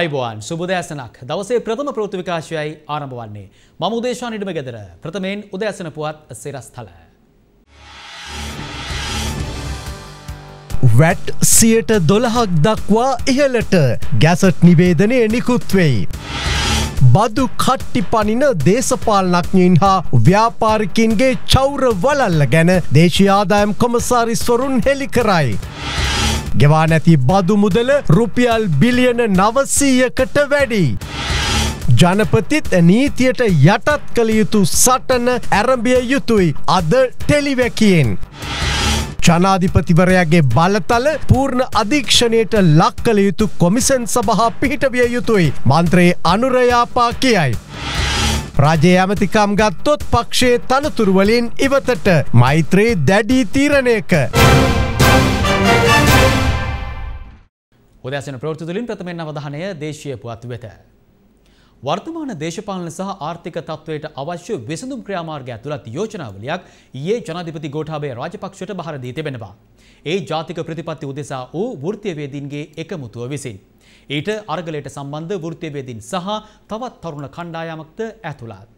අයිබෝන් සුබදෑසනක් දවසේ ප්‍රථම ප්‍රෘතිවිකාශයයි ආරම්භ වන්නේ මම උදේශාන් ඉඩම ගෙදර ප්‍රථමයෙන් උදෑසන පුවත් සිරස්ථල. වැට් සියට දොළහක් දක්වා ඉහලට ගැසට් නිවේදනය නිකුත්වෙයි. බදු කට්ටි පනින දේශපාලනක්ඥයින් හා ව්‍යාපාරිකින්ගේ චෞර වලල්ල ගැන දේශයාදායම් කොමසාරිස්වරුන් හෙළි කරයි. ගෙවා නැති බදු මුදල රුපියල් බිලියන නවසීයකට වැඩි. ජනපතිත් නීතියට යටත් කළ යුතු සටන ඇරඹිය යුතුයි අද ටෙලිවැකියෙන්. ජනාධිපතිවරයාගේ බලතල පූර්ණ අධීක්ෂණයට ලක් කළ යුතු කොමිසන් සභහා පිහිටවිය යුතුයි මන්ත්‍රයේ අනුරයාපා කියයි. රජය ඇමතිකම් ගත්තොත් පක්ෂයේ තනතුරුවලින් ඉවතට මෛත්‍රයේ දැඩී තීරණයක. උදෑසන ප්‍රවෘත්ති තුළින් ප්‍රථමයෙන් අවධානය දේශීය පුවත් වෙත. වර්තමාන දේශපාලන සහ ආර්ථික තත්ත්වයට අවශ්‍ය විසඳුම් ක්‍රියාමාර්ග ඇතුළත් යෝජනාවලියක් ඊයේ ජනාධිපති ගෝඨාභය රාජපක්ෂට බහර දී තිබෙනවා. ඒ ජාතික ප්‍රතිපත්ති උදෙසා වූ වෘත්තීයවේදීන්ගේ එකමුතුව විසින්. ඊට අරගලයට සම්බන්ධ වෘත්තීයවේදීන් සහ තවත් තරුණ කණ්ඩායමක්ද ඇතුළත්.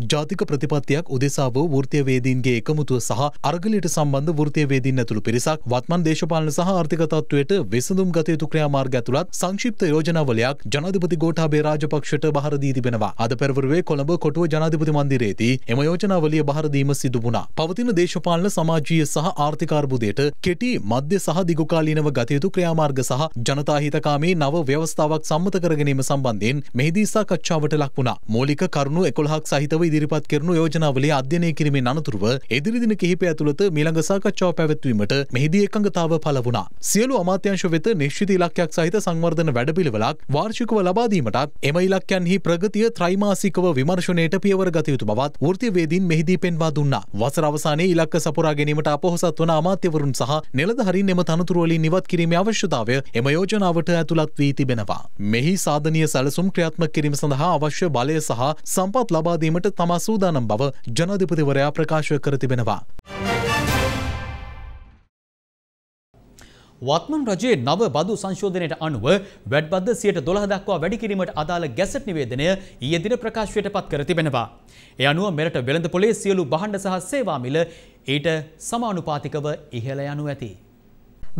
ජාතික ප්‍රතිපත්තියක් උදෙසා වූ වෘතියවේදීන්ගේ එකමුතුව සහ අර්ගලයට සම්බන්ධ වෘතියවේදීන් ඇතුළු පිරිසක් වත්මන් දේශපාලන සහ ආර්ථික තත්ත්වයට විසඳුම් ගත යුතු ක්‍රියාමාර්ග ඇතුළත් සංක්ෂිප්ත යෝජනාවලයක් ජනාධිපති ගෝඨාභය රාජපක්ෂට බහර දී තිබෙනවා. අද පෙරවරුවේ කොළඹ කොටුව ජනාධිපති මන්දිරයේදී එම යෝජනාවලිය බහර දීම සිදු වුණා. පවතින දේශපාලන සමාජීය සහ ආර්ථික අර්බුදයට කෙටි මධ්‍ය සහ දිගුකාලීනව ගත යුතු ක්‍රියාමාර්ග සහ ජනතාහිතකාමී නව ව්‍යවස්ථාවක් සම්මත කර ගැනීම සම්බන්ධයෙන් මෙහිදී සාකච්ඡාවට ලක් වුණා. මූලික කරුණු 11ක් සහිතව පිළිබඳව ඉදිරිපත් කරනු යෝජනාවලේ අධ්‍යනය කිරීමෙන් අනතුරුව එදිරිදින කිහිපය ඇතුළත මිළඟ සාකච්ඡාව පැවැත්වීමට මෙහිදී එකඟතාව පල වුණා. සියලු අමාත්‍යංශ වෙත නිශ්චිත ඉලක්කයක් සහිත සංවර්ධන වැඩපිළිවෙලක් වාර්ෂිකව ලබාදීමටත් එම ඉලක්කයන්හි ප්‍රගතිය ත්‍රයිමාසිකව විමර්ශනයට පියවර ගතයුතු බවත් වෘතිවේදීන් මෙහිදී පෙන්වා දුන්නා. වසර අවසානයේ ඉලක්ක සපුරා ගැනීමට අපොහොසත් වන අමාත්‍යවරුන් සහ නිලධහරින් එම තනතුරුවලින් නිවත් කිරීම අවශ්‍යතාවය එම යෝජනාවට ඇතුළත් වී තිබෙනවා. මෙහි සාධනය සැලසුම් ක්‍රියාත්ම කිරීම සඳහා අවශ්‍ය බලය සහ සම්පත් ලබාදීමට තමා සූදානම් බව ජනාධිපතිවරයා ප්‍රකාශ කර තිබෙනවා. වත්මන් රජයේ නව බදු සංශෝධනයට අනුව වැඩ්බද්ද සියට දොළහ දක්වා වැඩිකිරීමට අදාළ ගැසට් නිවේදනය ඊයේ දින ප්‍රකාශයට පත් කර තිබෙනවා. ඒ අනුව මෙරට වෙළඳ පොලේ සියලු බහණ්ඩ සහ සේවා මිල ඊට සමානුපාතිකව ඉහළ යනු ඇති.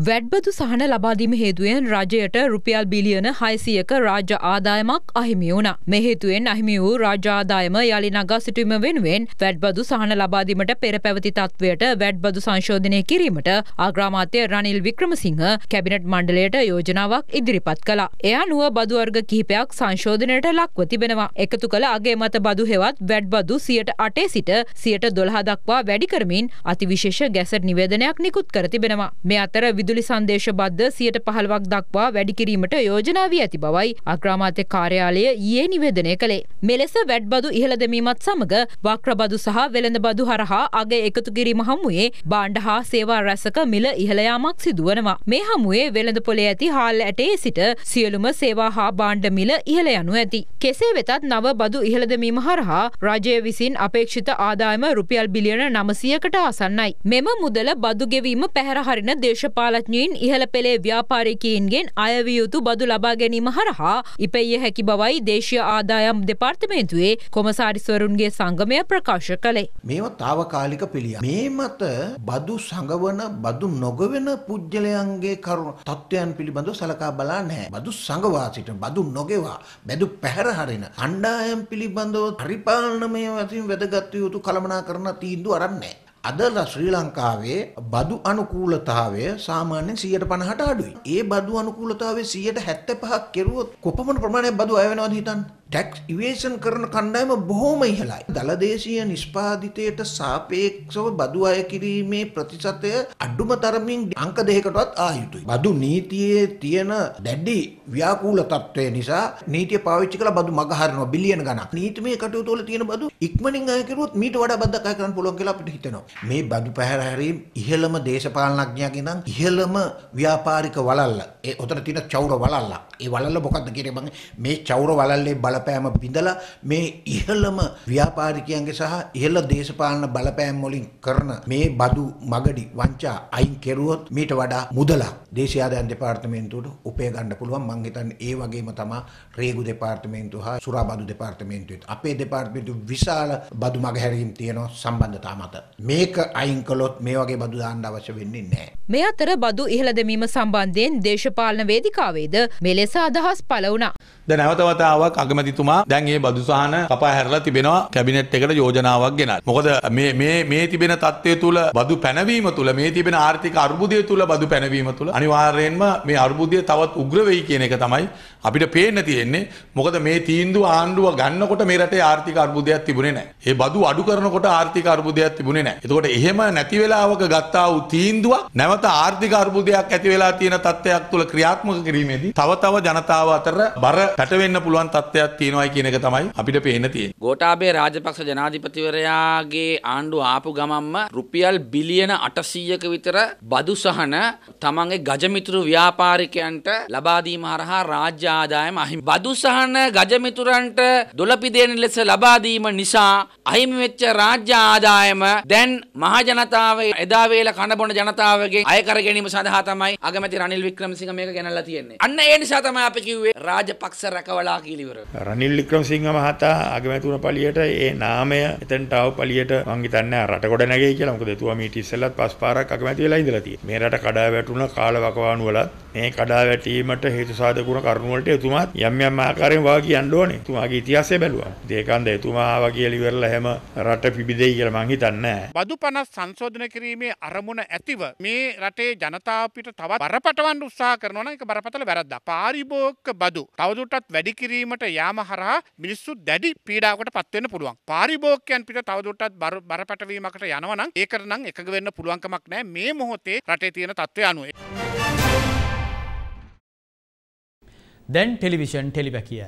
වැඩ්බදු සහන ලබාදීම හේතුවෙන් රජයට රුපියල් බිලියන හයිසියක රාජ ආදායමක් අහිමි වුණ. මෙහේතුවෙන් අහිමි වූ රාජාදායම යළි නගා සිටීම වෙනුවෙන් වැඩ්බදු සහන ලබාදීමට පෙර පැවති තත්වයට වැඩ්බදු සංශෝධනය කිරීමට ආග්‍රාමාත්‍ය රනිල් වික්‍රමසිංහ කැබිනට් මණ්ඩලයට යෝජනාවක් ඉදිරිපත් කලා. එය අනුව බදුවර්ග කිහිපයක් සංශෝධනයට ලක්ව තිබෙනවා. එකතු කළ අගේ මත බදු හෙවත් වැඩ්බදු සියට අටේ සිට සියට දොළහදක්වා වැඩි කරමින් අතිවිශේෂ ගැසට් නිවේදනයක් නිකුත් කර තිබෙනවා. මේ අතර විදුලි සංදේශ බද්ධ සියට පහළවක් දක්වා වැඩිකිරීමට යෝජනා වී ඇති බවයි අග්‍රාමාත්‍ය කාර්යාලය ඊයේ නිවේදනය කළේ. මෙලෙස වැඩ්බදු ඉහළ දැමීමත් සමග වක්‍රබදු සහ වෙළඳ බදු හරහා අගය එකතු කිරීම හමුවේ බාණ්ඩ හා සේවා රැසක මිල ඉහළ යාමක් සිදුවනවා. මේ හමුවේ වෙළඳ පොලේ ඇති හාල් ඇටේ සිට සියලුම සේවා හා බාණ්ඩ මිල ඉහළ යනු ඇති. කෙසේ වෙතත් නව බදු ඉහළ දැමීම හරහා රජය විසින් අපේක්ෂිත ආදායම රුපියල් බිලියන 900කට ආසන්නයි. මෙම මුදල බදු ගෙවීම පැහැර හරින දේශපාලන තාලඥයින් ඉහළ පෙළේ ව්‍යාපාරිකයන්ගෙන් අයවියයුතු බදු ලබා ගැනීම හරහා ඉපෙය හැකි බවයි දේශය ආදායම් දෙපාර්තමේන්තුවේ කොමසාරිස්වරුන්ගේ සංගමය ප්‍රකාශ කළේ. මේව තාවකාලික පිළිය. මේ මත බදු සඟවන බදු නොගවෙන පුද්ගලයන්ගේ කරුණු තත්ත්වයන් පිළිබඳව සලකා බලා නැහැ. බදු සඟවා සිට බදු නොගෙවා බැදු පැහැර හරින අණ්ඩායම් පිළිබඳව පරිපාලනමය ඇතින් වැදගත්ව යුතු කළමනා කරන තීන්දු අරන්නේ. අද ශ්‍රී ලංකාවේ බදු අනුකූලතාවය සාමාන්‍යයෙන් 150ට අඩුයි. ඒ බදු අනුකූලතාවය 175ක් කෙරුවොත් කොපමණ ප්‍රමාණයක් බදු අය වෙනවද හිතන්නේ? ටැක්ස් ඉවේෂන් කරන කණ්ඩායම බොහොම ඉහළයි. දලදේශීය නිෂ්පාදිතයට සාපේක්ෂව බදු අය කිරීමේ ප්‍රතිශතය අඩුම තරමින් අංක දෙකකටවත් ආ යුතුයි. බදු නීතියේ තියෙන දැඩි ව්‍යාකූල තත්ත්වය නිසා නීතිය පාවිච්චි කරලා බදු මගහරිනවා බිලියන ගණක්. නීතිමය කටයුතු වල තියෙන බදු ඉක්මනින් අය කරුවොත් මීට වඩා බද්දක් අය කරන්න පුළුවන් කියලා අපිට හිතෙනවා. මේ බදු පැහැර හැරීම ඉහළම දේශපාලනඥයාගේ ඉහළම ව්‍යාපාරික වලල්ල ඒ උතන තියෙන චෞර වලල්ලා. ඒ වලල්ල මොකද්ද කියන්නේ මම මේ චෞර වලල්ලේ බලපෑම බිඳලා මේ ඉහළම ව්‍යාපාරිකයන්ගේ සහ ඉහළ දේශපාලන බලපෑම් වලින් කරන මේ බදු මගඩි වංචා අයින් කෙරුවොත් මීට වඩා මුදලක් දේශීයාදාන දෙපාර්තමේන්තුවට උපය ගන්න පුළුවන්. මං හිතන්නේ ඒ වගේම තමයි රේගු දෙපාර්තමේන්තුව හා සුරාබදු දෙපාර්තමේන්තුවෙත්. අපේ දෙපාර්තමේන්තුව විශාල බදු මගහැරීම් තියෙනවා සම්බන්ධතා මත. මේක අයින් කළොත් මේ වගේ බදු දාන්න අවශ්‍ය වෙන්නේ නැහැ. මේ අතර බදු ඉහළ දැමීම සම්බන්ධයෙන් දේශ දේශපාලන වේදිකාවේද මෙලෙස අදහස් පළ වුණා. ද නැවතවතාවක් අගමැතිතුමා දැන් ඒ බදු සහන කපා හැරලා තිබෙනවා කැබිනට් එකට යෝජනාවක් ගෙනත්. මොකද මේ මේ මේ තිබෙන தත්ත්වය තුල බදු පැනවීම තුල මේ තිබෙන ආර්ථික අර්බුදය තුල බදු පැනවීම තුල අනිවාර්යයෙන්ම මේ අර්බුදය තවත් උග්‍ර වෙයි කියන එක තමයි අපිට පේන්න තියෙන්නේ. මොකද මේ තීන්දුව ආණ්ඩුව ගන්නකොට මේ රටේ ආර්ථික අර්බුදයක් තිබුණේ නැහැ. ඒ බදු අඩු කරනකොට ආර්ථික අර්බුදයක් තිබුණේ නැහැ. එතකොට එහෙම නැති වෙලාවක ගත්තා වූ තීන්දුවක් නැවත ආර්ථික අර්බුදයක් ඇති වෙලා තියෙන තත්ත්වයක් තුල ක්‍රියාත්මක කිරීමේදී තව තව ජනතාව අතර බර පැටවෙන්න පුළුවන් තත්ත්වයක් තියෙනවායි කියන එක තමයි අපිට පේන්න තියෙන්නේ. ගෝඨාභය රාජපක්ෂ ජනාධිපතිවරයාගේ ආණ්ඩුව ආපු ගමම්ම රුපියල් බිලියන 800ක විතර බදු සහන තමන්ගේ ගජමිතුරු ව්‍යාපාරිකයන්ට ලබා දීම හරහා රාජ්‍ය ආදායම අහිමි. බදු සහන ගජමිතුරන්ට දොළපිදෙන ලෙස ලබා දීම නිසා අහිමි වෙච්ච රාජ්‍ය ආදායම දැන් මහජනතාවේ එදා වේල කනබොන ජනතාවගේ අය කර ගැනීම සඳහා තමයි අගමැති රනිල් වික්‍රමසිංහ මේක ගෙනල්ලා තියෙන්නේ. අන්න ඒ නිසා තමයි අපි කිව්වේ රාජපක්ෂ ලක්ෂ රැකවලා කීලිවර. රනිල් වික්‍රමසිංහ මහතා අගමැතිතුමා පලියට ඒ නාමය එතනට ආව පලියට මං හිතන්නේ රට ගොඩ නැගෙයි කියලා. මොකද එතුමා මීට ඉස්සෙල්ලත් පස් පාරක් අගමැති වෙලා ඉඳලා තියෙන්නේ. මේ රට කඩා වැටුණ කාලවකවානු වලත් මේ කඩා වැටීමට හේතු සාධක වුණ කරුණු වලට එතුමාත් යම් යම් ආකාරයෙන් වා කියන්න ඕනේ. එතුමාගේ ඉතිහාසය බැලුවා. ඒකන්ද එතුමා ආවා කියලා ඉවරලා හැම රට පිබිදෙයි කියලා මං හිතන්නේ නැහැ. බදු 50 සංශෝධන කිරීමේ අරමුණ ඇතිව මේ රටේ ජනතාව පිට තවත් බරපතලවන්න උත්සාහ කරනවා නම් ඒක බරපතල වැරද්දක්. පාරිභෝගික බදු තවදුරටත් තවදුරටත් වැඩි කිරීමට යාම හරහා මිනිස්සු දැඩි පීඩාවට පත්වෙන්න පුළුවන්. පාරිභෝගකයන් පිට තවදුරටත් බරපැටවීමකට යනවනම් ඒකරනම් එකඟ වෙන්න පුළුවන්කමක් නෑ මේ මොහොතේ රටේ තියෙන තත්ත්වය අනුවේ. දැන් ටෙලිවිෂන් ටෙලිබැකිය.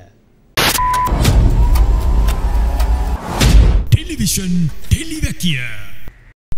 ටෙලිවිෂන් ටෙලිවැකිය.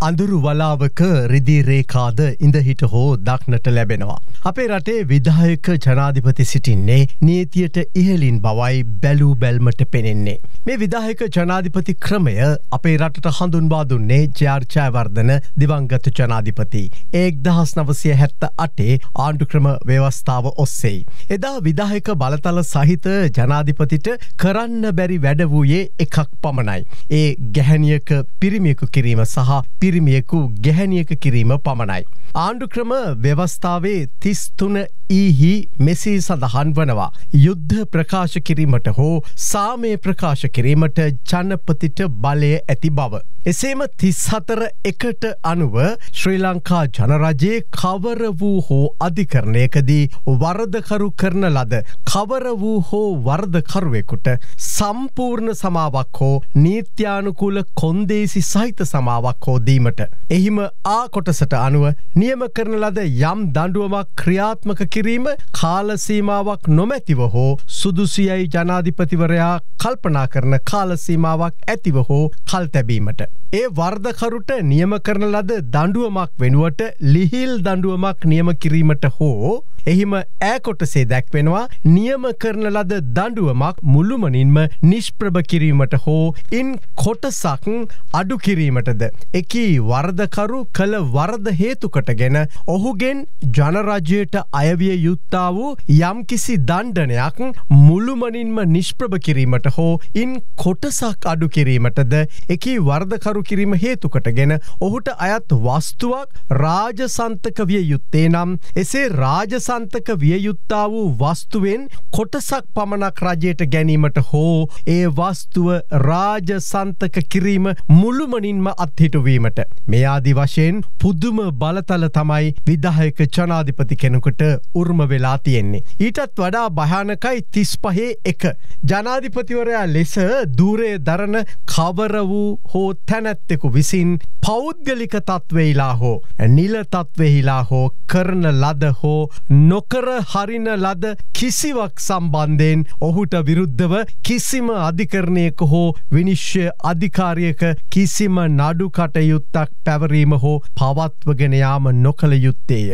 අඳුරු වලාවක රිදිරේකාද ඉඳහිට හෝ දක්නට ලැබෙනවා. අපේ රටේ විධායක ජනාධිපති සිටින්නේ නීතියට ඉහලින් බවයි බැලූ බැල්මට පෙනෙන්නේ. මේ විධායක ජනාධිපති ක්‍රමය අපේ රටට හඳුන්වා දුන්නේ ජාර්චයවර්ධන දිවංගත ජනාධිපති. ඒක් දහස් නවසය හැත්ත අටේ ආණ්ඩුක්‍රම ව්‍යවස්ථාව ඔස්සෙයි. එදා විධායක බලතල සහිත ජනාධිපතිට කරන්න බැරි වැඩ වූයේ එකක් පමණයි. ඒ ගැහැනියක පිරිමියකු කිරීම සහ පිරිමියකු ගැහැනියක කිරීම පමණයි. ආණ්ඩුක්‍රම ව්‍යවස්ථාවේ ති තිස්තුන ඊහි මෙසේ සඳහන් වනවා. යුද්ධ ප්‍රකාශ කිරීමට හෝ සාමය ප්‍රකාශ කිරීමට ජනපතිට බලය ඇති බව. එසේම තිස්හතර එකට අනුව ශ්‍රී ලංකා ජනරජයේ කවර වූ හෝ අධිකරණයකදී වරදකරු කරන ලද කවර වූ හෝ වර්ධකරුවෙකුට සම්පූර්ණ සමාවක් හෝ නීත්‍යානුකූල කොන්දේසි සහිත සමාවක් හෝදීමට. එහිම ආකොටසට අනුව නියම කරන ලද යම් දඩුවමක් ක්‍රියාත්මක කිරීම කාලසීමාවක් නොමැතිව හෝ සුදුසියයි ජනාධිපතිවරයා කල්පනා කරන කාලසීමාවක් ඇතිව හෝ කල් තැබීමට. ඒ වර්ධකරුට නියම කරන ලද දඩුවමක් වෙනුවට ලිහිල් දඩුවමක් නියම කිරීමට හෝ එහිම ඈකොටසේ දැක්වෙනවා නියම කරන ලද දඩුවමක් මුළුමනින්ම නිෂ්ප්‍රභ කිරීමට හෝ ඉන් කොටසක් අඩු කිරීමටද. එකී වරදකරු කළ වරද හේතුකට ගැන ඔහුගෙන් ජනරජයට අයවිය යුත්තා වූ යම්කිසි දණ්ඩනයක් මුළුමනින්ම නිෂ්ප්‍රභ කිරීමට හෝ ඉන් කොටසක් අඩු කිරීමටද එකී වර්ධකරු කිරීම හේතුකට ගෙන ඔහුට අයත් වස්තුවක් රාජසන්තක විය යුත්තේ නම් එසේ රාජසන් සාන්තක විය යුත්තා වූ වස්තුවෙන් කොටසක් පමණක් රජයට ගැනීමට හෝ ඒ වස්තුව රාජසන්තක කිරීම මුළුමනින්ම අත්හිටුවීමට. මෙයාදි වශයෙන් පුදුම බලතල තමයි විදාහයක ජනාධිපති කෙනෙකුට උර්ම වෙලා තියෙන්නේ. ඊටත් වඩා භයානකයි තිස් පහේ එක. ජනාධිපතිවරයා ලෙස දූරය දරන කවර වූ හෝ තැනැත්තෙකු විසින් පෞද්ගලික තත්වෙයිලා හෝ නිල තත්වෙහිලා හෝ කරන ලද හෝ නොකර හරින ලද කිසිවක් සම්බන්ධයෙන් ඔහුට විරුද්ධව කිසිම අධිකරණයක හෝ විනිශ්්‍ය අධිකාරියක කිසිම නඩු කටයුත්තක් පැවරීම හෝ පවත්වගෙනයාම නොකළ යුත්තේය.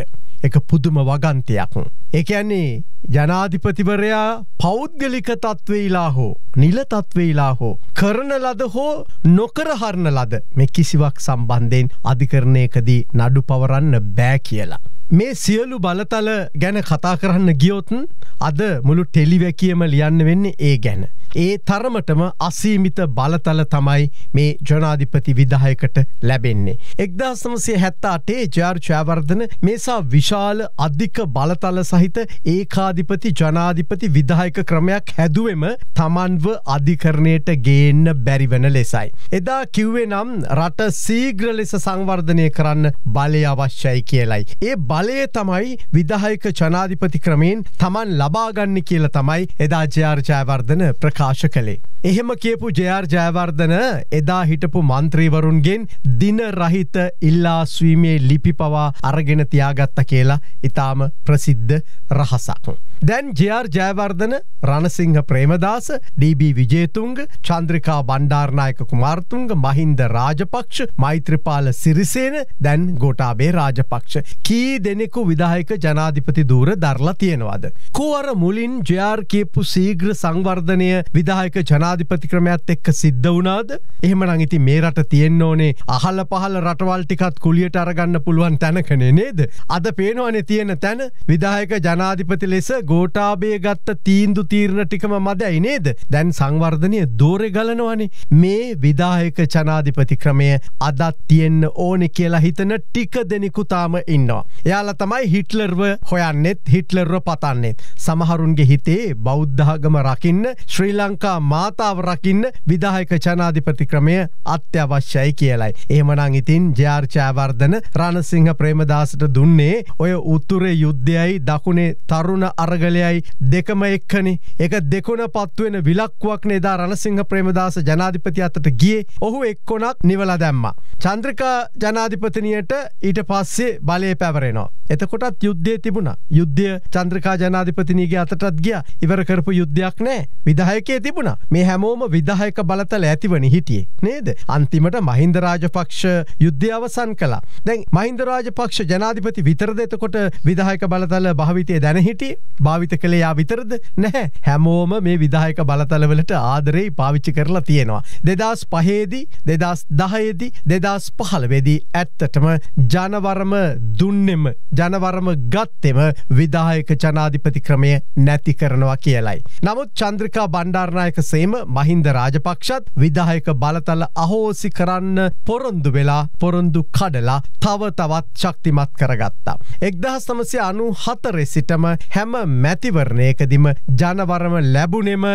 එක පුදුම වගන්තයක්. එකන්නේ ජනාධිපතිවරයා පෞද්ගලික තත්වවෙයිලා හෝ නිලතත්වවෙයිලා හෝ කරන ලද හෝ නොකරහරණ ලද මෙ කිසිවක් සම්බන්ධයෙන් අධිකරණයකදී නඩු පවරන්න බෑ කියලා. මේ සියලු බලතල ගැන කතා කරන්න ගියොතුන් අද මුළු ටෙලිවැකියම ලියන්න වෙන්නේ ඒ ගැන. ඒ තරමටම අසීමිත බලතල තමයි මේ ජනාධිපති විදායකට ලැබෙන්නේ. එක්දාසමසේ හැත්තා අටේ ජාර් චෑවර්ධන මේසා විශාල අධික බලතල සහිත ඒකාධිපති ජනාධිපති විදායක ක්‍රමයක් හැදුවම තමන්ව අධිකරණයට ගේන්න බැරිවන ලෙසයි. එදා කිව්වේ නම් රට සීග්‍ර ලෙස සංවර්ධනය කරන්න බලය අවශ්‍යයි කියලයි. ඒ බල බලය තමයි විදාහයක ජනාධිපති ක්‍රමයෙන් තමන් ලබාගන්න කියල තමයි එදා ජාර්ජයවර්ධන ප්‍රකාශ කළේ. එහෙම කියපු ජයාර් ජයවර්ධන එදා හිටපු මන්ත්‍රීවරුන්ගෙන් දින රහිත ඉල්ලාස්වීමේ ලිපි පවා අරගෙන තියාගත්ත කියලා ඉතාම ප්‍රසිද්ධ රහසක්. දැන් ජයාර් ජයවර්ධන රණසිංහ ප්‍රේමදාස ඩB විජේතුන්ග චන්ද්‍රිකා බණ්ඩාර්නායක කුමාර්තුන්ග මහින්ද රාජපක්ෂ මෛත්‍රපාල සිරිසේන දැන් ගෝටාබේ රාජපක්ෂ කී දෙනෙකු විදායක ජනාධිපති දූර දරලා තියෙනවාද. කෝවර මුලින් ජයාර් කියපු සීග්‍ර සංවර්ධනය විදායක ජනා ජනාධි ප්‍රතික්‍රමයක්ත් එක්ක සිද්ධ වුණාද එහෙම නංඉති මේ රට තියෙන් ඕනේ අහල්ල පහල රටවල් ටිකත් කුලියට අරගන්න පුළුවන් තැනකනේ නේද අද පේනවාන තියෙන තැන විදායක ජනාධිපති ලෙස ගෝටාබේ ගත්ත තීන්දු තීරණ ටිකම මදයි නේද දැන් සංවර්ධනය දෝරෙ ගලනවනේ මේ විදායක ජනාධිපති ක්‍රමය අදත් තියෙන්න්න ඕනෙ කියලා හිතන ටික දෙනෙකුතාම ඉන්නවා. එයාල තමයි හිට්ලර්ව හොයන්නෙත් හිට්ලර්ව පතන්නෙත් සමහරුන්ගේ හිතේ බෞද්ධාගම රකින්න ශ්‍රී ලංකා මාත අවස්ථාව රකින්න විදාහක ජනාධිපති ක්‍රමය අත්‍යවශ්‍යයි කියලයි. ඒමනං ඉතින් ජාර්චෑවර්ධන රණසිංහ ප්‍රේමදාසට දුන්නේ ඔය උත්තුරේ යුද්ධයයි දකුණේ තරුණ අරගලයයි දෙකම එක්කනි එක දෙකුණ පත්වෙන විලක්වක් නෙදා රණසිංහ ප්‍රේමදාස ජනාධිපති අතට ගිය ඔහු එක්කොනක් නිවල දැම්ම. චන්ද්‍රකා ජනාධිපතිනයට ඊට පස්සේ බලය පැවරෙනවා. එතකොටත් යුද්ධය තිබුණ යුද්ධය චන්ද්‍රකා ජනාධිපතිනීගේ අතටත් ගිය ඉවරකරපු යුද්ධයක් නෑ විදාහයකේ තිබුණ මේ හැමෝම විදාහයක බලතල ඇතිවනි හිටියේ නේද අන්තිමට මහින්දරාජපක්ෂ යුද්ධ අවසන් කලා දැන් මහින්දරාජපක්ෂ ජනාධිපති විතරද එතකොට විදාහයක බලතල භාවිතය දැන හිටිය භාවිත කළයා විතරද නැහැ හැමෝම මේ විදාහයක බලතලවලට ආදරෙයි පාවිච්චි කරලා තියෙනවා දෙදස් පහේදී දෙදස් දහයේදී දෙදස් පහළවෙදී ඇත්තටම ජනවරම දුන්නෙම ජනවරම ගත්තෙම විදාහයක ජනාධිපති ක්‍රමය නැති කරනවා කියලයි. නමුත් චන්ද්‍රිකා බණ්ඩාරණයක සේම එම මහින්ද රාජපක්ෂත් විදායක බලතල අහෝසි කරන්න පොරොන්දු වෙලා පොරොන්දු කඩලා තව තවත් ශක්තිමත් කරගත්තා. එක්දහස් තමසය අනු හතරෙ සිටම හැම මැතිවරණයකදිම ජනවරම ලැබුණෙම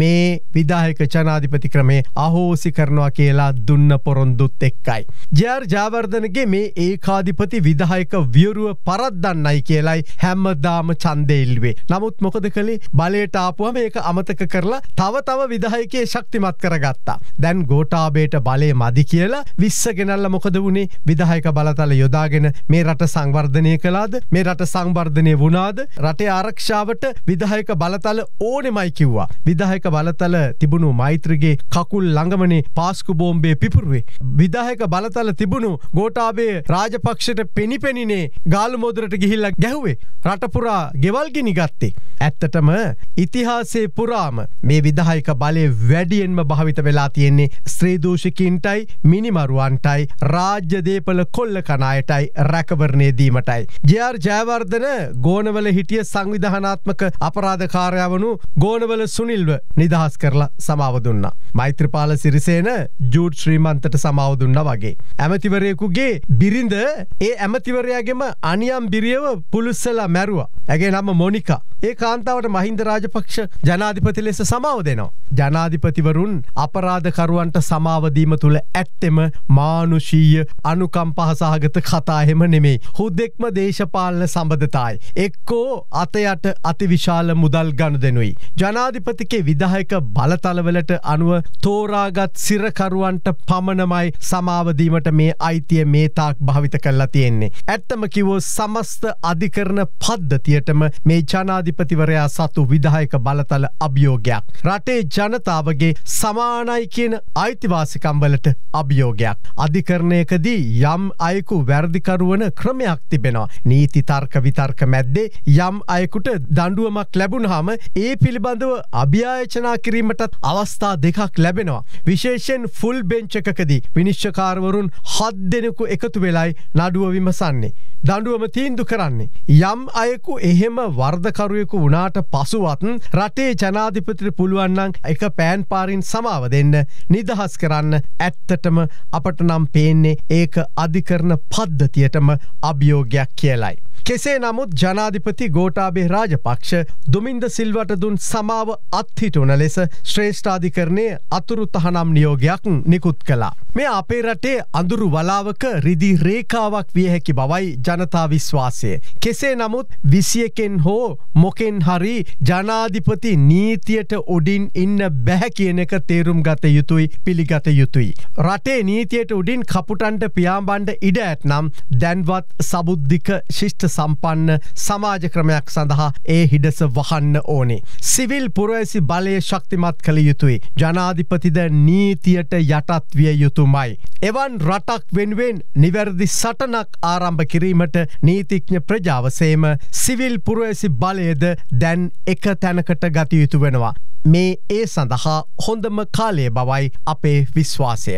මේ විදායක ජනාධිපති ක්‍රමේ අහෝසි කරනවා කියලා දුන්න පොරොන්දුත් එක්කයි. ජර් ජාවර්ධනගේ මේ ඒකාධිපති විදායක වියරුව පරද්දන්නයි කියලයි හැම්මදාම චන්දෙල්වේ. නමුත් මොකද කළේ බලයට ආපුුවම ඒක අමතක කරලා තව තව විද විදායකේ ශක්තිමත් කරගත්තා. දැන් ගෝටාබේට බලය මදි කියලා විස්ස ගෙනල්ල මොකද වුණේ විදායක බලතල යොදාගෙන මේ රට සංවර්ධනය කලාද මේ රට සංවර්ධනය වුණාද රටේ ආරක්ෂාවට විදායක බලතල ඕනෙමයි කිව්වා. විදායක බලතල තිබුණු මෛත්‍රගේ කකුල් ළඟමනේ පාස්කු බෝම්බේ පිපුරුවේ. විදායක බලතල තිබුණු ගෝටාබේ රාජපක්ෂට පෙනිපෙනිනේ ගාල් මෝදරට ගිහිල්ල ගැහුවේ රටපුරා ගෙවල්ගිනි ගත්තේ. ඇත්තටම ඉතිහාසේ පුරාම මේ විදායක බල කාලේ වැඩියෙන්ම භාවිත වෙලා තියෙන්නේ ස්ත්‍රීදූෂිකින්ටයි මිනිමරුවන්ටයි රාජ්‍යදේපල කොල්ල කනායටයි රැකවරණයදීමටයි. ජයාර් ජයවර්ධන ගෝනවල හිටිය සංවිධානාත්මක අපරාධකාරයවනු ගෝනවල සුනිල්ව නිදහස් කරලා සමාවදුන්න. මෛත්‍රපාල සිරිසේන ජූඩ් ශ්‍රීමන්තට සමාවදුන්න වගේ. ඇමතිවරයෙකුගේ බිරිඳ ඒ ඇමතිවරයාගෙම අනියම් බිරියව පුළුස්සලා මැරුවා. ඇගේ නම මොනිකා. ඒ කාන්තාවට මහින්ද රාජපක්ෂ ජනාධිපති ලෙස සමාව දෙනවා. ජනාධිපතිවරුන් අපරාධකරුවන්ට සමාවදීම තුළ ඇත්තෙම මානුෂීය අනුකම්පහසාගත කතාහෙම නෙමේ. හුදෙක්ම දේශපාලන සබඳතායි. එක්කෝ අතයට අතිවිශාල මුදල් ගණු දෙනුයි. ජනාධිපතිකේ විදාහයක බලතලවලට අනුව තෝරාගත් සිරකරුවන්ට පමණමයි සමාවදීමට මේ අයිතිය මේතාක් භාවිත කරලා තියෙන්නේ. ඇත්තම කිවෝ සමස්ත අධිකරන පද්ධතියටම මේ ජනාධිපතිවරයා සතු විදාහයක බලතල අභියෝගයක්. රටේ ජන ජනතාවගේ සමානයි කියන අයිතිවාසිකම්වලට අභියෝගයක්. අධිකරණයකදී යම් අයකු වැරදිකරුවන ක්‍රමයක් තිබෙනවා. නීති තර්ක විතර්ක මැද්දේ යම් අයකුට දඩුවමක් ලැබුණ හම ඒ පිළිබඳව අභ්‍යායචනා කිරීමටත් අවස්ථා දෙකක් ලැබෙනවා. විශේෂෙන් ෆුල් බෙංචකදී විනිශ්ෂකාරවරුන් හත් දෙනෙකු එකතු වෙලයි නඩුව විමසන්නේ. දඩුවම තීන්දු කරන්නේ. යම් අයකු එහෙම වර්ධකරුවෙකු වනාට පසුවත්න් රටේ ජනාධිපතිට පුළුවන්නන් එක ඒක පෑන් පාරින් සමාව දෙන්න නිදහස් කරන්න ඇත්තටම අපට නම් පේන්නේ ඒක අධිකරන පද්ධතියටම අභියෝගයක් කියලයි. කෙසේ නමුත් ජනාධිපති ගෝටාබේ රාජපක්ෂ දුමින්ද සිල්වට දුන් සමාව අත්හිටුන ලෙස ශ්‍රේෂ්ඨාධිකරණය අතුරු තහනම් නියෝගයක් නිකුත් කලා. මේ අපේ රටේ අඳුරු වලාවක රිදි රේකාවක් විය හැකි බවයි ජනතා විශ්වාසය. කෙසේ නමුත් විසියකෙන් හෝ මොකෙන් හරි ජනාධිපති නීතියට උඩින් ඉන්න බැහැ කියන එක තේරුම් ගත යුතුයි පිළිගත යුතුයි. රටේ නීතියට උඩින් කපුටන්ට පියාම්බන්ඩ ඉඩ ඇත්නම් දැන්වත් සබුද්ධික ශිෂ්ට සම්පන්න සමාජ ක්‍රමයක් සඳහා ඒ හිඩස වහන්න ඕනේ. සිවිල් පුරවැසි බලය ශක්තිමත් කළ යුතුයි. ජනාධිපතිද නීතියට යටත්විය යුතුමයි. එවන් රටක් වෙනුවෙන් නිවැරදි සටනක් ආරම්භ කිරීමට නීතිඥ ප්‍රජාවසේම සිවිල් පුරවැසි බලයද දැන් එක තැනකට ගතයුතු වෙනවා. මේ ඒ සඳහා හොඳම කාලය බවයි අපේ විශ්වාසය.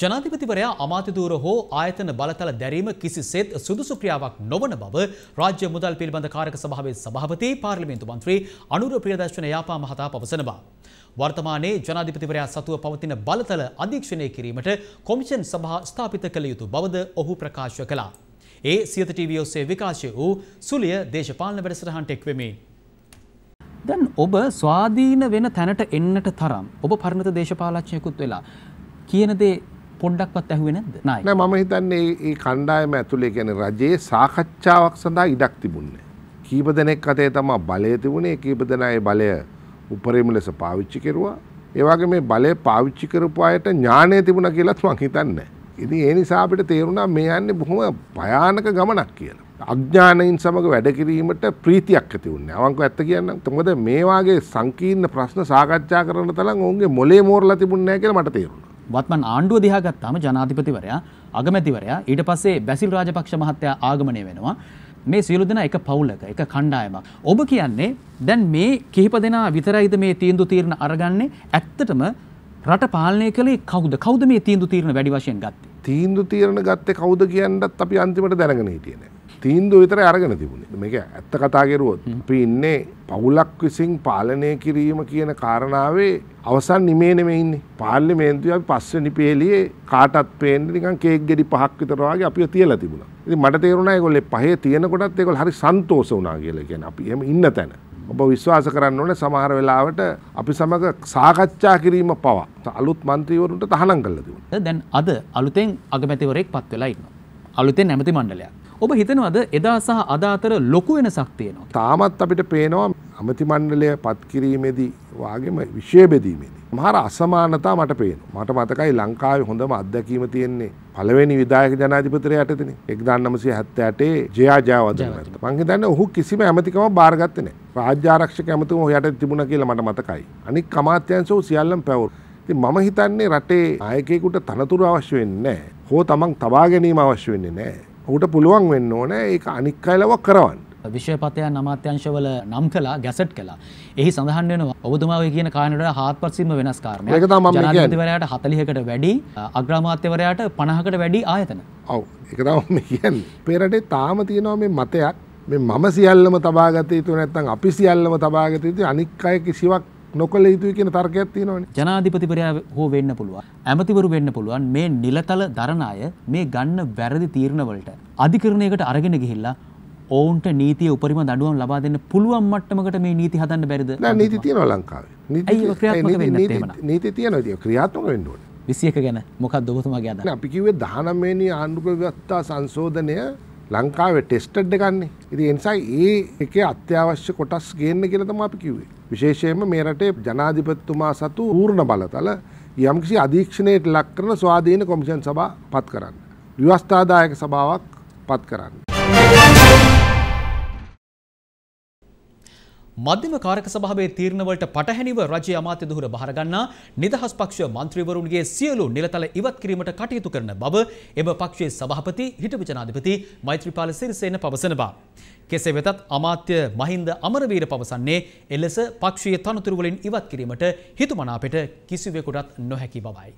ජනාධිපතිවරයා අමාත්‍යදූර හෝ ආයතන බලතල දැරීම කිසිසේත් සුදුසු ක්‍රියාවක් නොවන බව රාජ්‍ය මුදල් පිළිබඳ කාරක සභාවේ සභාපති පාර්ලිමේන්තු මන්ත්‍රී අනුර ප්‍රියදර්ශන යාපා මහතා පවසනවා. වර්තමානයේ ජනාධිපතිවරයා සතුව පවතින බලතල අධීක්ෂණය කිරීමට කොමිෂන් සභා ස්ථාපිත කළ යුතු බවද ඔහු ප්‍රකාශ කළා. ඒ සියත ටීවී ඔස්සේ විකාශය වූ සුලිය දේශපාලන වැඩසටහන් එක්වෙමින්. දැන් ඔබ ස්වාධීන වෙන තැනට එන්නට තරම් ඔබ පරණත දේශපාලච්චයකුත් වෙලා කියනදේ පොඩ්ඩක්වත් ඇහුවේ නැද්ද නෑ මම හිතන්නේ ඒ කණ්ඩායම ඇතුළේ ගැන රජයේ සාකච්ඡාවක් සඳහා ඉඩක් තිබුන්නේ. කීප දෙනෙක් අතේ තමා බලය තිබුණේ කීප දෙනායේ බලය උපරිම ලෙස පාවිච්චි කෙරුවා. ඒ වගේ මේ බලය පාවිච්චි කරපු අයට ඥාණය තිබුණා කියලාත් මං හිතන්නේ. ඉතින් ඒ නිසා අපිට තේරුණා මේ යන්නේ බොහොම භයානක ගමනක් කියලා. අඥානයින් සමග වැඩ කිරීමට ප්‍රීතියක් ඇති වුණේ. අවංකව ඇත්ත කියන්නම්. මොකද මේ වාගේ සංකීර්ණ ප්‍රශ්න සාකච්ඡා කරන තරම් ඔවුන්ගේ මොලේ මෝරලා තිබුණේ නැහැ කියලා මට තේරුණා. වත්මන් ආණ්ඩුව දිහා ගත්තාම ජනාධිපතිවරයා, අගමැතිවරයා ඊට පස්සේ බැසිල් රාජපක්ෂ මහත්තයා ආගමණය වෙනවා. මේ සියලු දෙනා එක පවුලක එක කණ්ඩායමක්. ඔබ කියන්නේ දැන් මේ කිහිප දෙනා විතරයිද මේ තීන්දුව තීරණ අරගන්නේ? ඇත්තටම රට පාලනය කළේ කවුද කවුද මේ තීන්දු තීරණ වැඩි වශයෙන් ගත්තේ තීන්දු තීරණ ගත්තේ කවුද කියන්නත් අපි අන්තිමට දැනගෙන හිටියේ නෑ තීන්දුව විතරයි අරගෙන තිබුණේ මේක ඇත්ත කතා කරුවොත් අපි ඉන්නේ පවුලක් විසින් පාලනය කිරීම කියන කාරණාවේ අවසන් නිමේ නෙමෙයි ඉන්නේ පාර්ලිමේන්තුවේ අපි පස්වෙනි පේළියේ කාටත් පේන්නේ නිකන් කේක් ගෙඩි පහක් විතර වගේ අපිව තියලා තිබුණා ඉතින් මට තේරුණා ඒගොල්ලේ පහේ තියෙන කොටත් ඒගොල්ලෝ හරි සන්තෝෂ වුණා කියලා කියන්නේ අපි එහෙම ඉන්න තැන ඔබ විශ්වාස කරන්න ඕන සමහර වෙලාවට අපි සමඟ සාකච්ඡා කිරීම පවා අලුත් මන්ත්‍රීවරුන්ට තහනම් කල්ලද. දැන් අද අලුතෙන් අගමැතිවරෙක් පත් වෙලා ඉන්න. අලුතෙන් නැමති මණ්ඩලයක් ඔබ හිතනවද එදා සහ අදාතර ලොකු වෙනසක් තියෙනවා. තාමත් අපිට පේනවා අමති මණ්ඩලය පත්කිරීමේදී වගේම විශය බෙදීමේ. මහර අසමානතා මට පේනවා. මට මතකයි ලංකාවේ හොඳම අත්දැකීම තියෙන්නේ පළවෙනි විධායක ජනාධිපතිරයා යටතේනේ 1978 ජයා ජයවර්ධනට. මං හිතන්නේ ඔහු කිසිම ඇමතිකමක් බාරගත්තේ නැහැ. රාජ්‍ය ආරක්ෂක ඇමතුම ඔහු යටතේ තිබුණා කියලා මට මතකයි. අනික් අමාත්‍යංශ ඔහු සියල්ලම පැවරුවා. ඉතින් මම හිතන්නේ රටේ ආයකයෙකුට තනතුරු අවශ්‍ය වෙන්නේ නැහැ. හෝ තමන් තබා ගැනීම අවශ්‍ය වෙන්නේ නැහැ. ඔහුට පුළුවන් වෙන්න ඕනේ ඒක අනික් අයලව කරවන්න. විශ්වපතයන් අමාත්‍යංශවල නම් කලා ගැසට් කලා එහි සඳහන් වෙන ඔබතුමාව කියන කාණට හත් පත්සිම වෙනස් කාරම ජනාධිපතිවරයාට හතලිහකට වැඩි අග්‍රාමාත්‍යවරයාට පණහකට වැඩි ආයතන ඔව් ඒක තමයි කියන්නේ පෙරටේ තාම තියෙනවා මේ මතයක් මේ මම සියල්ලම තබාගත යුතු නැත්නම් අපි සියල්ලම තබාගත යුතු අනික් අය කිසිවක් නොකළ යුතුයි කියන තර්කයක් තියෙනවනේ. ජනාධිපතිවරයා හෝ වෙන්න පුළුවන්. ඇමතිවරු වෙන්න පුළුවන්. මේ නිලතල දරණ අය මේ ගන්න වැරදි තීරණ වලට අධිකරණයකට අරගෙන ගිහිල්ලා ඔවුන්ට නීතිය උපරිම දඩුවම් ලබා දෙන්න පුළුවන් මට්ටමකට මේ නීති හදන්න බැරිද නීති තියෙන ලංකාවේ නීති තියෙන ක්‍රියාත්මක වෙන්න ඕනේ විසියක ගැන මොකක් දොහතුමාගේ අද අපි කිව්වේ 19 වෙනි ආණ්ඩුක ව්‍යවස්ථා සංශෝධනය ලංකාවේ ටෙස්ටඩ් එකන්නේ. ඉතින් ඒ නිසා ඒ එකේ අත්‍යවශ්‍ය කොටස් ගේන්න කියලා තමයි අපි කිව්වේ. විශේෂයෙන්ම මේ රටේ ජනාධිපතිතුමා සතු පූර්ණ බලතල යම්කිසි අධීක්ෂණයට ලක් කරන ස්වාධීන කොමිෂන් සභා පත් කරන්න. ව්‍යවස්ථාදායක සභාවක් පත් කරන්න. මධ්‍යම කාරක සභාවේ තීරණවලට පටහැනිව රජය අමාත්‍ය දුහුර බහරගන්නා නිදහස් පක්ෂ මන්ත්‍රීවරුන්ගේ සියලු නිලතල ඉවත් කිරීමට කටයුතු කරන බව එම පක්ෂයේ සභාපති හිටපු ජනාධිපති මෛත්‍රීපාල සිරිසේන පවසන බව. කෙසේ වෙතත් අමාත්‍ය මහින්ද අමරවීර පවසන්නේ එලෙස පක්ෂීය තනතුරුවලින් ඉවත් කිරීමට හිතුමනාපෙට කිසිවෙකුටත් නොහැකි බවයි.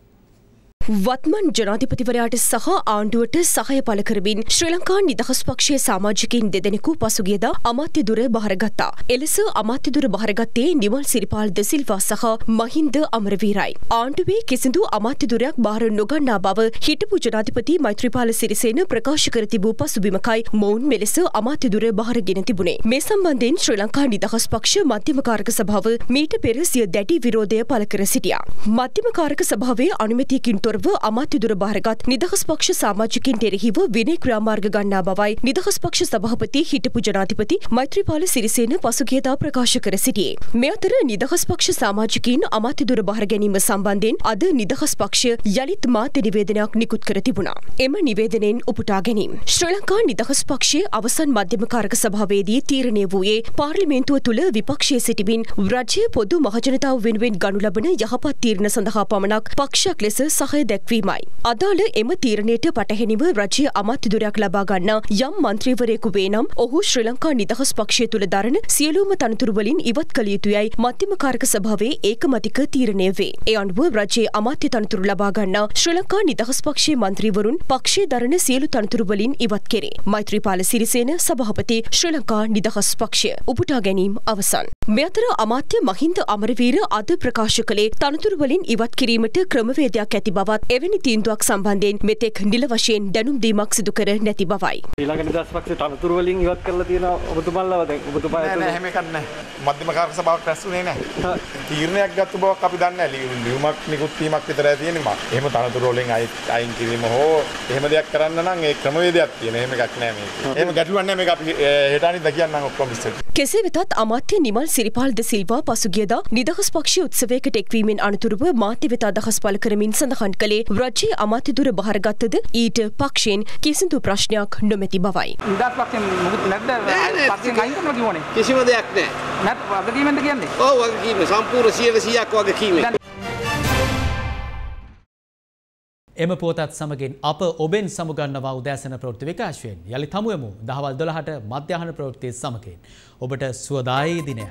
වත්මන් ජනාධිපතිවරයාට සහ ආණ්ඩුවට සහය පල කරමින් ශ්‍රී ලංකා නිදහස් පක්ෂයේ සාමාජිකයින් දෙදෙනෙකු පසුගියදා අමාත්‍යදුර බහරගත්තා. එලෙස අමාත්‍යදුර බහරගත්තේ නිමල් සිරිපාල් දෙසිල්වා සහ මහින්ද අමරවීරයි. ආණ්ඩුවේ කිසිදු අමාත්‍යදුරයක් බාර නොගන්නා බව හිටපු ජනාධිපති මෛත්‍රීපාල සිරිසේන ප්‍රකාශ කර තිබූ පසුබිමකයි මොවුන් මෙලෙස අමාත්‍යදුර බහරගෙන තිබුණේ. මේ සම්බන්ධයෙන් ශ්‍රී ලංකා නිදහස් පක්ෂ මධ්‍යමකාරක සභාව මීට පෙර සිය දැඩි විරෝධය පළ කර සිටියා. මධ්‍යමකාරක සභාවේ අනුමැතියකින් තොරව අනුකූලව අමාත්‍යදුර භාරගත් නිදහස් පක්ෂ සාමාජිකින් එරෙහිව විනය ක්‍රියාමාර්ග ගන්නා බවයි නිදහස් පක්ෂ සභාපති හිටපු ජනාධිපති මෛත්‍රීපාල සිරිසේන පසුගියදා ප්‍රකාශ කර සිටියේ. මේ අතර නිදහස් පක්ෂ සාමාජිකින් අමාත්‍යදුර බාර ගැනීම සම්බන්ධයෙන් අද නිදහස් පක්ෂ යළිත් මාධ්‍ය නිවේදනයක් නිකුත් කර තිබුණා. එම නිවේදනයෙන් උපුටා ගැනීම. ශ්‍රී ලංකා නිදහස් පක්ෂයේ අවසන් මධ්‍යම කාරක සභාවේදී තීරණය වූයේ පාර්ලිමේන්තුව තුළ විපක්ෂයේ සිටිමින් රජයේ පොදු මහජනතාව වෙනුවෙන් ගනු ලබන යහපත් තීරණ සඳහා පමණක් පක්ෂයක් ලෙස සහය අනුග්‍රහය දැක්වීමයි. අදාළ එම තීරණයට පටහැනිව රජය අමාත්‍යදුරයක් ලබා ගන්නා යම් මන්ත්‍රීවරයෙකු වේ නම් ඔහු ශ්‍රී ලංකා නිදහස් පක්ෂය තුළ දරන සියලූම තනතුරුවලින් ඉවත් කළ යුතුයයි මධ්‍යම කාරක සභාවේ ඒකමතික තීරණය වේ. ඒ අනුව රජයේ අමාත්‍ය තනතුරු ලබා ගන්නා ශ්‍රී ලංකා නිදහස් පක්ෂයේ මන්ත්‍රීවරුන් පක්ෂය දරන සියලු තනතුරුවලින් ඉවත් කෙරේ. මෛත්‍රීපාල සිරිසේන සභාපති ශ්‍රී ලංකා නිදහස් පක්ෂය උපුටා ගැනීම අවසන්. මේ අතර අමාත්‍ය මහින්ද අමරවීර අද ප්‍රකාශ කළේ තනතුරුවලින් ඉවත් කිරීමට ක්‍රමවේදයක් ඇති බව තවමත් එවැනි තීන්දුවක් සම්බන්ධයෙන් මෙතෙක් නිල වශයෙන් දැනුම් දීමක් සිදු කර නැති බවයි. ඊළඟ නිදහස් පක්ෂේ තනතුරු වලින් ඉවත් කරලා තියෙන ඔබතුමාලව දැන් ඔබතුමා නෑ නෑ එහෙම එකක් නෑ. මධ්‍යම කාර්ක සභාවක් රැස් වුණේ නෑ. තීරණයක් ගත්ත බවක් අපි දන්නේ නෑ. ලියුමක් නිකුත් වීමක් විතරයි තියෙන්නේ මා. එහෙම තනතුරු වලින් අයින් කිරීම හෝ එහෙම දෙයක් කරන්න නම් ඒ ක්‍රමවේදයක් තියෙන. එහෙම එකක් නෑ මේක. එහෙම ගැටලුවක් නෑ මේක අපි හෙට අනිද්දා කියන්නම් ඔක්කොම ඉස්සෙල්ලා. කෙසේ වෙතත් අමාත්‍ය නිමල් සිරිපාල් ද සිල්වා පසුගියදා නිදහස් පක්ෂ උත්සවයකට එක්වීමෙන් අනතුරුව මාධ්‍ය වෙත අදහස් පළ කරමින් සඳහන් කළේ රජයේ අමාත්‍යදුර බහරගත්තද ඊට පක්ෂයෙන් කිසිදු ප්‍රශ්නයක් නොමැති බවයි. නිදහස් පක්ෂයෙන් මොකුත් නැද්ද? පක්ෂයෙන් අයින් කරනවා කිව්වනේ. කිසිම දෙයක් නැහැ. නැත් වගකීමෙන්ද කියන්නේ? ඔව් වගකීම සම්පූර්ණ 100%ක් වගකීමෙන්. එම පුවතත් සමගින් අප ඔබෙන් සමුගන්නවා උදෑසන ප්‍රෘති විකාශයෙන් යළි තමුයමු දහවල් දොළහට මධ්‍යහන ප්‍රෘතිය සමකෙන්. ඔබට සුවදායේ දිනයක්.